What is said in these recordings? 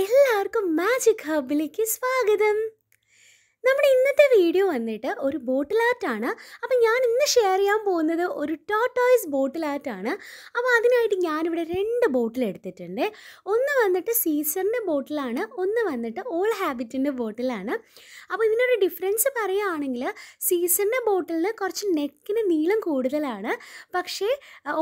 എല്ലാവർക്കും മാജിക് ഹബിലേക്ക് സ്വാഗതം നമ്മുടെ ഇന്നത്തെ വീഡിയോ വന്നിട്ട് ഒരു ബോട്ടിൽ ആർട്ടാണ് അപ്പം ഞാൻ ഇന്ന് ഷെയർ ചെയ്യാൻ പോകുന്നത് ഒരു ടോട്ടോയ്സ് ബോട്ടിൽ ആർട്ടാണ് അപ്പോൾ അതിനായിട്ട് ഞാനിവിടെ രണ്ട് ബോട്ടിൽ എടുത്തിട്ടുണ്ട് ഒന്ന് വന്നിട്ട് സീസറിൻ്റെ ബോട്ടിലാണ് ഒന്ന് വന്നിട്ട് ഓൾ ഹാബിറ്റിൻ്റെ ബോട്ടിലാണ് അപ്പോൾ ഇതിനൊരു ഡിഫറൻസ് പറയുകയാണെങ്കിൽ സീസറിൻ്റെ ബോട്ടിലിന് കുറച്ച് നെക്കിന് നീളം കൂടുതലാണ് പക്ഷേ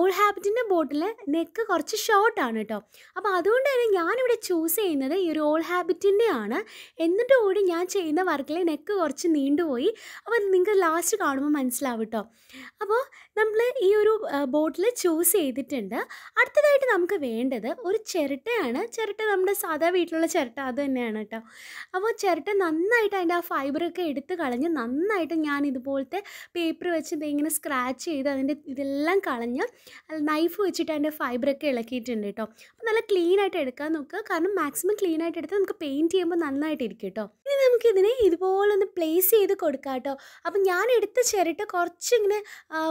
ഓൾ ഹാബിറ്റിൻ്റെ ബോട്ടിൽ നെക്ക് കുറച്ച് ഷോർട്ടാണ് കേട്ടോ അപ്പോൾ അതുകൊണ്ട് തന്നെ ഞാനിവിടെ ചൂസ് ചെയ്യുന്നത് ഈ ഒരു ഓൾ ഹാബിറ്റിൻ്റെ ആണ് എന്നിട്ട് കൂടി ഞാൻ ചെയ്യുന്ന വർക്കിലെ നെക്ക് കുറച്ച് നീണ്ടുപോയി അപ്പോൾ നിങ്ങൾക്ക് ലാസ്റ്റ് കാണുമ്പോൾ മനസ്സിലാവും കേട്ടോ അപ്പോൾ നമ്മൾ ഈ ഒരു ബോട്ടിൽ ചൂസ് ചെയ്തിട്ടുണ്ട് അടുത്തതായിട്ട് നമുക്ക് വേണ്ടത് ഒരു ചിരട്ടയാണ് ചിരട്ട നമ്മുടെ സാധാ വീട്ടിലുള്ള ചിരട്ട അത് തന്നെയാണ് കേട്ടോ അപ്പോൾ ചിരട്ട നന്നായിട്ട് അതിൻ്റെ ആ ഫൈബറൊക്കെ എടുത്ത് കളഞ്ഞ് നന്നായിട്ട് ഞാൻ ഇതുപോലത്തെ പേപ്പർ വെച്ച് ഇതിങ്ങനെ സ്ക്രാച്ച് ചെയ്ത് അതിൻ്റെ ഇതെല്ലാം കളഞ്ഞ് നൈഫ് വെച്ചിട്ട് അതിൻ്റെ ഫൈബറൊക്കെ ഇളക്കിയിട്ടുണ്ട് കേട്ടോ അപ്പോൾ നല്ല ക്ലീൻ ആയിട്ട് എടുക്കാൻ നോക്കുക കാരണം മാക്സിമം ക്ലീൻ ആയിട്ട് എടുത്ത് നമുക്ക് പെയിൻറ്റ് ചെയ്യുമ്പോൾ നന്നായിട്ട് ഇരിക്കും കേട്ടോ ഇനി നമുക്കിതിനെ ഇതുപോലെ ഒന്ന് പ്ലേസ് ചെയ്ത് കൊടുക്കാം കേട്ടോ അപ്പം ഞാൻ എടുത്ത ചിരട്ട കുറച്ചിങ്ങനെ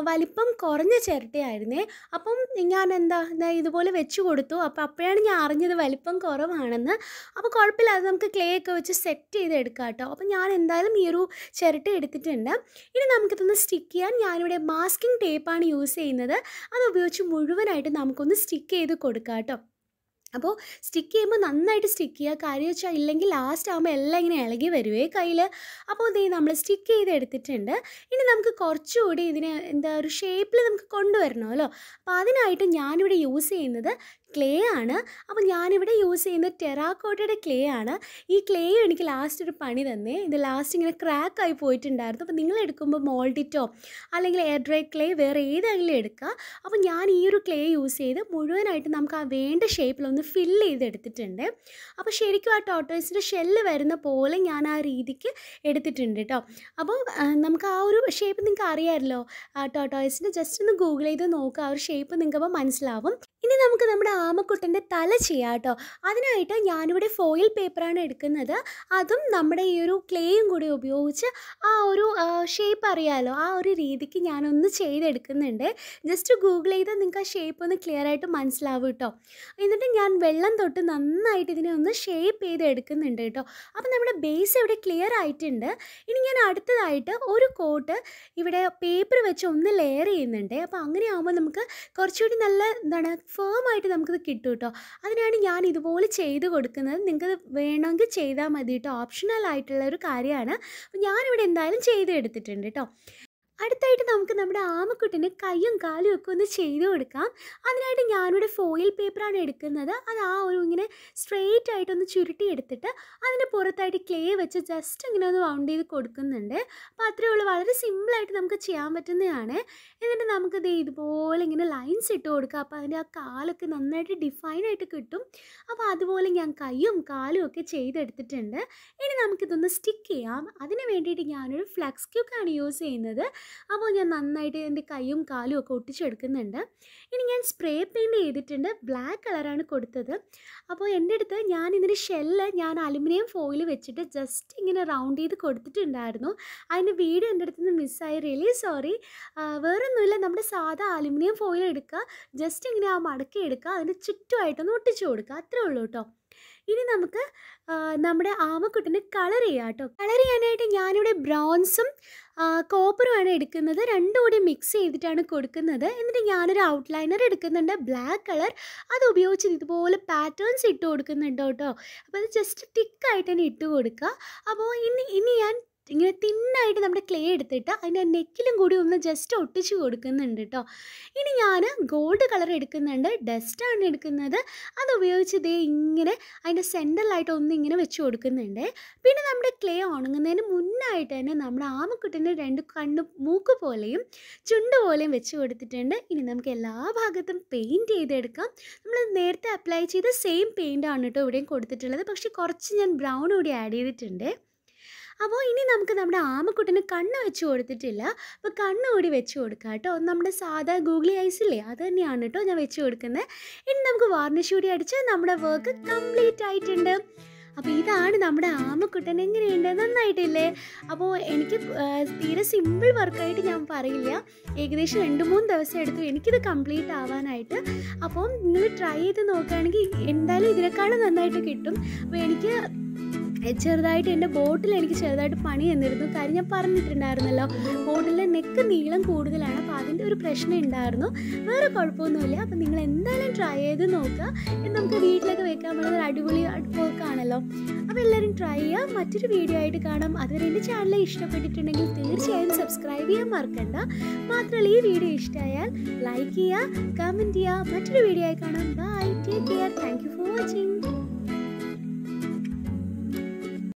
വലിപ്പം കുറഞ്ഞ ചിരട്ടയായിരുന്നേ അപ്പം ഞാൻ എന്താ ഇതുപോലെ വെച്ച് കൊടുത്തു അപ്പോൾ അപ്പോഴാണ് ഞാൻ അറിഞ്ഞത് വലിപ്പം കുറവാണെന്ന് അപ്പോൾ കുഴപ്പമില്ല അത് നമുക്ക് ക്ലേ ഒക്കെ വെച്ച് സെറ്റ് ചെയ്ത് എടുക്കാം കേട്ടോ അപ്പം ഞാൻ എന്തായാലും ഈ ഒരു ചിരട്ട എടുത്തിട്ടുണ്ട് ഇനി നമുക്കിതൊന്ന് സ്റ്റിക്ക് ചെയ്യാൻ ഞാനിവിടെ മാസ്കിംഗ് ടേപ്പാണ് യൂസ് ചെയ്യുന്നത് അത് ഉപയോഗിച്ച് മുഴുവനായിട്ട് നമുക്കൊന്ന് സ്റ്റിക്ക് ചെയ്ത് കൊടുക്കാം കേട്ടോ അപ്പോൾ സ്റ്റിക്ക് ചെയ്യുമ്പോൾ നന്നായിട്ട് സ്റ്റിക്ക് ചെയ്യുക കാര്യം വെച്ചാൽ ഇല്ലെങ്കിൽ ലാസ്റ്റ് ആകുമ്പോൾ എല്ലാം ഇങ്ങനെ ഇളകി വരുവേ കയ്യിൽ അപ്പോൾ ഇത് നമ്മൾ സ്റ്റിക്ക് ചെയ്ത് എടുത്തിട്ടുണ്ട് ഇനി നമുക്ക് കുറച്ചുകൂടി ഇതിന് എന്താ ഒരു ഷേപ്പിൽ നമുക്ക് കൊണ്ടുവരണമല്ലോ അപ്പോൾ അതിനായിട്ട് ഞാനിവിടെ യൂസ് ചെയ്യുന്നത് ക്ലേ ആണ് അപ്പോൾ ഞാനിവിടെ യൂസ് ചെയ്യുന്നത് ടെറാക്കോട്ടയുടെ ക്ലേ ആണ് ഈ ക്ലേ എനിക്ക് ലാസ്റ്റ് ഒരു പണി തന്നേ ഇത് ലാസ്റ്റ് ഇങ്ങനെ ക്രാക്ക് ആയി പോയിട്ടുണ്ടായിരുന്നു അപ്പോൾ നിങ്ങൾ എടുക്കുമ്പോൾ മോൾഡിറ്റോ അല്ലെങ്കിൽ എയർ ഡ്രൈ ക്ലേ വേറെ ഏതെങ്കിലും എടുക്കുക അപ്പോൾ ഞാൻ ഈ ഒരു ക്ലേ യൂസ് ചെയ്ത് മുഴുവനായിട്ട് നമുക്ക് ആ വേണ്ട ഷേപ്പിലൊന്ന് ഒന്ന് ഫില്ല് ചെയ്തെടുത്തിട്ടുണ്ട് അപ്പോൾ ശരിക്കും ആ ടോട്ടോയ്സിൻ്റെ ഷെല്ല് വരുന്ന പോലെ ഞാൻ ആ രീതിക്ക് എടുത്തിട്ടുണ്ട് കേട്ടോ അപ്പോൾ നമുക്ക് ആ ഒരു ഷേപ്പ് നിങ്ങൾക്ക് അറിയാമല്ലോ ആ ടോട്ടോയ്സിൻ്റെ ജസ്റ്റ് ഒന്ന് ഗൂഗിൾ ചെയ്ത് നോക്കുക ആ ഒരു ഷേപ്പ് നിങ്ങൾക്ക് അപ്പോൾ മനസ്സിലാവും ഇനി നമുക്ക് നമ്മുടെ ആമക്കുട്ടൻ്റെ തല ചെയ്യാം കേട്ടോ അതിനായിട്ട് ഞാനിവിടെ ഫോയിൽ പേപ്പറാണ് എടുക്കുന്നത് അതും നമ്മുടെ ഈ ഒരു ക്ലേയും കൂടി ഉപയോഗിച്ച് ആ ഒരു ഷേപ്പ് അറിയാമല്ലോ ആ ഒരു രീതിക്ക് ഞാനൊന്ന് ചെയ്തെടുക്കുന്നുണ്ട് ജസ്റ്റ് ഗൂഗിൾ ചെയ്താൽ നിങ്ങൾക്ക് ആ ഷേപ്പ് ഒന്ന് ക്ലിയർ ആയിട്ട് മനസ്സിലാവും കേട്ടോ എന്നിട്ട് ഞാൻ ഞാൻ വെള്ളം തൊട്ട് നന്നായിട്ട് ഇതിനെ ഒന്ന് ഷേപ്പ് ചെയ്ത് എടുക്കുന്നുണ്ട് കേട്ടോ അപ്പോൾ നമ്മുടെ ബേസ് ഇവിടെ ക്ലിയർ ആയിട്ടുണ്ട് ഇനി ഞാൻ അടുത്തതായിട്ട് ഒരു കോട്ട് ഇവിടെ പേപ്പർ വെച്ച് ഒന്ന് ലെയർ ചെയ്യുന്നുണ്ട് അപ്പോൾ അങ്ങനെ ആകുമ്പോൾ നമുക്ക് കുറച്ചുകൂടി നല്ല എന്താണ് ഫേം ആയിട്ട് നമുക്കിത് കിട്ടും കേട്ടോ അതിനാണ് ഞാൻ ഇതുപോലെ ചെയ്ത് കൊടുക്കുന്നത് നിങ്ങൾക്ക് വേണമെങ്കിൽ ചെയ്താൽ മതി കേട്ടോ ഓപ്ഷണൽ ആയിട്ടുള്ള ഒരു കാര്യമാണ് അപ്പോൾ ഞാനിവിടെ എന്തായാലും ചെയ്ത് എടുത്തിട്ടുണ്ട് കേട്ടോ അടുത്തായിട്ട് നമുക്ക് നമ്മുടെ ആമക്കുട്ടിന് കൈയും കാലും ഒക്കെ ഒന്ന് ചെയ്തു കൊടുക്കാം അതിനായിട്ട് ഞാനിവിടെ ഫോയിൽ പേപ്പറാണ് എടുക്കുന്നത് അത് ആ ഒരു ഇങ്ങനെ സ്ട്രെയിറ്റ് ആയിട്ടൊന്ന് ചുരുട്ടി എടുത്തിട്ട് അതിൻ്റെ പുറത്തായിട്ട് ക്ലേ വെച്ച് ജസ്റ്റ് ഇങ്ങനെ ഒന്ന് വൗണ്ട് ചെയ്ത് കൊടുക്കുന്നുണ്ട് അപ്പോൾ അത്രയേ ഉള്ളൂ വളരെ സിമ്പിളായിട്ട് നമുക്ക് ചെയ്യാൻ പറ്റുന്നതാണ് എന്നിട്ട് നമുക്കിത് ഇതുപോലെ ഇങ്ങനെ ലൈൻസ് ഇട്ട് കൊടുക്കുക അപ്പോൾ അതിൻ്റെ ആ കാലൊക്കെ നന്നായിട്ട് ഡിഫൈനായിട്ട് കിട്ടും അപ്പോൾ അതുപോലെ ഞാൻ കൈയും കാലും ഒക്കെ ചെയ്തെടുത്തിട്ടുണ്ട് ഇനി നമുക്കിതൊന്ന് സ്റ്റിക്ക് ചെയ്യാം അതിന് വേണ്ടിയിട്ട് ഞാനൊരു ഫ്ലക്സ് ക്യൂക്കാണ് യൂസ് ചെയ്യുന്നത് അപ്പോൾ ഞാൻ നന്നായിട്ട് എൻ്റെ കൈയും കാലും ഒക്കെ ഒട്ടിച്ചെടുക്കുന്നുണ്ട് ഇനി ഞാൻ സ്പ്രേ പെയിൻ്റ് ചെയ്തിട്ടുണ്ട് ബ്ലാക്ക് കളറാണ് കൊടുത്തത് അപ്പോൾ എൻ്റെ അടുത്ത് ഞാൻ ഇതിൻ്റെ ഷെല്ല് ഞാൻ അലുമിനിയം ഫോയിൽ വെച്ചിട്ട് ജസ്റ്റ് ഇങ്ങനെ റൗണ്ട് ചെയ്ത് കൊടുത്തിട്ടുണ്ടായിരുന്നു അതിൻ്റെ വീഡിയോ എൻ്റെ അടുത്ത് നിന്ന് മിസ്സായി റിയലി സോറി വേറൊന്നുമില്ല നമ്മുടെ സാധാ അലുമിനിയം ഫോയിൽ എടുക്കുക ജസ്റ്റ് ഇങ്ങനെ ആ മടക്കി എടുക്കുക അതിൻ്റെ ചുറ്റുമായിട്ടൊന്ന് ഒട്ടിച്ചു കൊടുക്കുക അത്രേ ഉള്ളൂ കേട്ടോ ഇനി നമുക്ക് നമ്മുടെ ആമക്കുട്ടന് കളർ ചെയ്യാം കേട്ടോ കളർ ചെയ്യാനായിട്ട് ഞാനിവിടെ ബ്രൗൺസും കോപ്പറുമാണ് എടുക്കുന്നത് രണ്ടും കൂടി മിക്സ് ചെയ്തിട്ടാണ് കൊടുക്കുന്നത് എന്നിട്ട് ഞാനൊരു ഔട്ട്ലൈനർ എടുക്കുന്നുണ്ട് ബ്ലാക്ക് കളർ അത് ഉപയോഗിച്ച് ഇതുപോലെ പാറ്റേൺസ് ഇട്ട് കൊടുക്കുന്നുണ്ട് കേട്ടോ അപ്പോൾ അത് ജസ്റ്റ് തിക്കായിട്ട് തന്നെ ഇട്ട് കൊടുക്കുക അപ്പോൾ ഇനി ഇനി ഞാൻ ഇങ്ങനെ തിന്നായിട്ട് നമ്മുടെ ക്ലേ എടുത്തിട്ട് അതിൻ്റെ നെക്കിലും കൂടി ഒന്ന് ജസ്റ്റ് ഒട്ടിച്ച് കൊടുക്കുന്നുണ്ട് കേട്ടോ ഇനി ഞാൻ ഗോൾഡ് കളർ എടുക്കുന്നുണ്ട് ഡസ്റ്റാണ് എടുക്കുന്നത് അത് ഉപയോഗിച്ച് ഇതേ ഇങ്ങനെ അതിൻ്റെ സെൻറ്ററിലായിട്ട് ഒന്ന് ഇങ്ങനെ വെച്ച് കൊടുക്കുന്നുണ്ട് പിന്നെ നമ്മുടെ ക്ലേ ഉണങ്ങുന്നതിന് മുന്നായിട്ട് തന്നെ നമ്മുടെ ആമക്കുട്ടിൻ്റെ രണ്ട് കണ്ണ് മൂക്ക് പോലെയും ചുണ്ട് പോലെയും വെച്ച് കൊടുത്തിട്ടുണ്ട് ഇനി നമുക്ക് എല്ലാ ഭാഗത്തും പെയിൻറ്റ് ചെയ്തെടുക്കാം നമ്മൾ നേരത്തെ അപ്ലൈ ചെയ്ത സെയിം പെയിൻ്റാണ് കേട്ടോ ഇവിടെയും കൊടുത്തിട്ടുള്ളത് പക്ഷേ കുറച്ച് ഞാൻ ബ്രൗൺ കൂടി ആഡ് ചെയ്തിട്ടുണ്ട് അപ്പോൾ ഇനി നമുക്ക് നമ്മുടെ ആമക്കുട്ടിന് കണ്ണ് വെച്ച് കൊടുത്തിട്ടില്ല അപ്പോൾ കണ്ണ് കൂടി വെച്ച് കൊടുക്കാം കേട്ടോ നമ്മുടെ സാധാ ഗൂഗ്ലി ഐസ് ഇല്ലേ അത് തന്നെയാണ് കേട്ടോ ഞാൻ വെച്ച് കൊടുക്കുന്നത് ഇനി നമുക്ക് വാർണിഷ് കൂടി അടിച്ച് നമ്മുടെ വർക്ക് കംപ്ലീറ്റ് ആയിട്ടുണ്ട് അപ്പോൾ ഇതാണ് നമ്മുടെ ആമക്കുട്ടൻ എങ്ങനെയുണ്ട് നന്നായിട്ടില്ലേ അപ്പോൾ എനിക്ക് തീരെ സിമ്പിൾ വർക്കായിട്ട് ഞാൻ പറയില്ല ഏകദേശം രണ്ട് മൂന്ന് ദിവസം എടുത്തു എനിക്കിത് കംപ്ലീറ്റ് ആവാനായിട്ട് അപ്പോൾ നിങ്ങൾ ട്രൈ ചെയ്ത് നോക്കുകയാണെങ്കിൽ എന്തായാലും ഇതിനേക്കാളും നന്നായിട്ട് കിട്ടും അപ്പോൾ എനിക്ക് ചെറുതായിട്ട് എൻ്റെ ബോട്ടിൽ എനിക്ക് ചെറുതായിട്ട് പണി തന്നിരുന്നു കാര്യം ഞാൻ പറഞ്ഞിട്ടുണ്ടായിരുന്നല്ലോ ബോട്ടിലെ നെക്ക് നീളം കൂടുതലാണ് അപ്പോൾ അതിൻ്റെ ഒരു പ്രശ്നം ഉണ്ടായിരുന്നു വേറെ കുഴപ്പമൊന്നുമില്ല അപ്പം നിങ്ങൾ എന്തായാലും ട്രൈ ചെയ്ത് നോക്കുക നമുക്ക് വീട്ടിലൊക്കെ വെക്കാൻ പറ്റുന്ന അടിപൊളി വർക്കാണല്ലോ അപ്പോൾ എല്ലാവരും ട്രൈ ചെയ്യുക മറ്റൊരു വീഡിയോ ആയിട്ട് കാണാം അതുവരെ എൻ്റെ ചാനൽ ഇഷ്ടപ്പെട്ടിട്ടുണ്ടെങ്കിൽ തീർച്ചയായും സബ്സ്ക്രൈബ് ചെയ്യാൻ മറക്കണ്ട മാത്രമല്ല ഈ വീഡിയോ ഇഷ്ടമായാൽ ലൈക്ക് ചെയ്യുക കമൻറ്റ് ചെയ്യുക മറ്റൊരു വീഡിയോ ആയി കാണാം bye take care thank you for watching